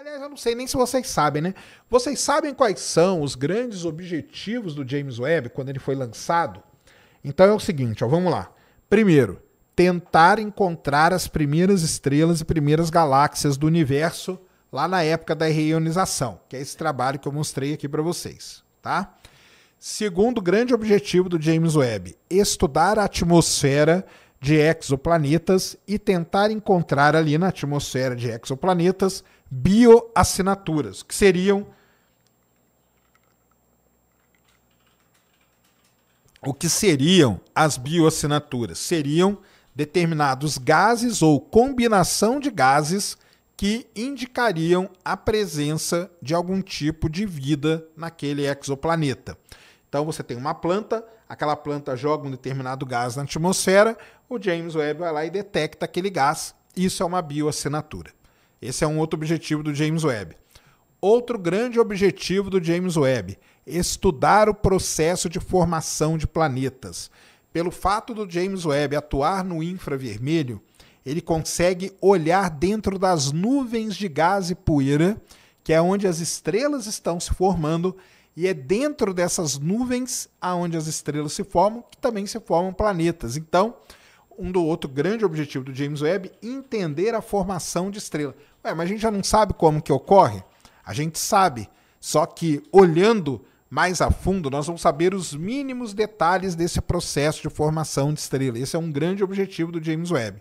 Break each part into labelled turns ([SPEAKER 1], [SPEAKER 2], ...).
[SPEAKER 1] Aliás, eu não sei nem se vocês sabem, né? Vocês sabem quais são os grandes objetivos do James Webb quando ele foi lançado? Então é o seguinte, ó, vamos lá. Primeiro, tentar encontrar as primeiras estrelas e primeiras galáxias do universo lá na época da reionização, que é esse trabalho que eu mostrei aqui para vocês, tá? Segundo grande objetivo do James Webb, estudar a atmosfera de exoplanetas e tentar encontrar ali na atmosfera de exoplanetas bioassinaturas, que seriam o que seriam as bioassinaturas? Seriam determinados gases ou combinação de gases que indicariam a presença de algum tipo de vida naquele exoplaneta. Então você tem uma planta, aquela planta joga um determinado gás na atmosfera, o James Webb vai lá e detecta aquele gás. Isso é uma bioassinatura. Esse é um outro objetivo do James Webb. Outro grande objetivo do James Webb: estudar o processo de formação de planetas. Pelo fato do James Webb atuar no infravermelho, ele consegue olhar dentro das nuvens de gás e poeira, que é onde as estrelas estão se formando, e é dentro dessas nuvens aonde as estrelas se formam, que também se formam planetas. Então, um do outro grande objetivo do James Webb, entender a formação de estrela. Ué, mas a gente já não sabe como que ocorre? A gente sabe, só que olhando mais a fundo, nós vamos saber os mínimos detalhes desse processo de formação de estrela. Esse é um grande objetivo do James Webb.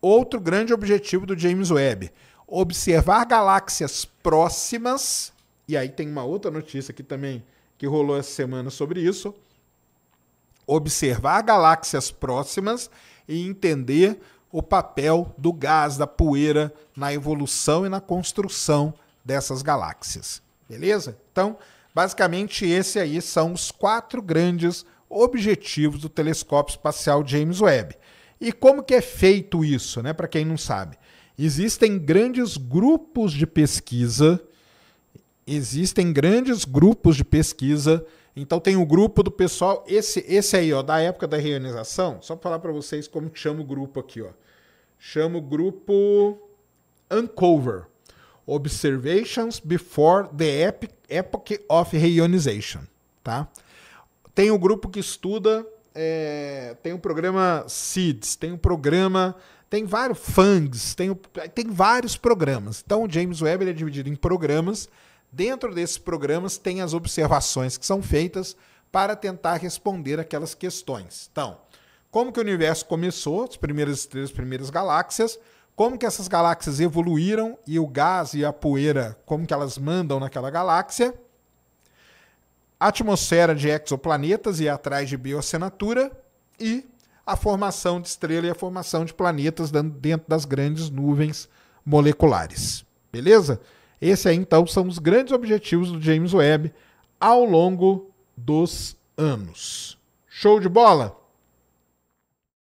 [SPEAKER 1] Outro grande objetivo do James Webb, observar galáxias próximas e aí tem uma outra notícia que também que rolou essa semana sobre isso. Observar galáxias próximas e entender o papel do gás, da poeira, na evolução e na construção dessas galáxias. Beleza? Então, basicamente, esses aí são os quatro grandes objetivos do telescópio espacial James Webb. E como que é feito isso, né? Para quem não sabe, existem grandes grupos de pesquisa existem grandes grupos de pesquisa. Então tem o um grupo do pessoal, esse esse aí, ó, da época da reionização, só para falar para vocês como chama o grupo aqui, ó. Chama o grupo Uncover. Observations before the epoch of reionization, tá? Tem o um grupo que estuda, é, tem o um programa SEEDS, tem o um programa tem vários FANGs, tem, tem vários programas. Então, o James Webb é dividido em programas Dentro desses programas tem as observações que são feitas para tentar responder aquelas questões. Então, como que o universo começou, as primeiras estrelas, as primeiras galáxias, como que essas galáxias evoluíram e o gás e a poeira, como que elas mandam naquela galáxia, a atmosfera de exoplanetas e atrás de bioassinatura e a formação de estrela e a formação de planetas dentro das grandes nuvens moleculares. Beleza? Esse aí, então, são os grandes objetivos do James Webb ao longo dos anos. Show de bola?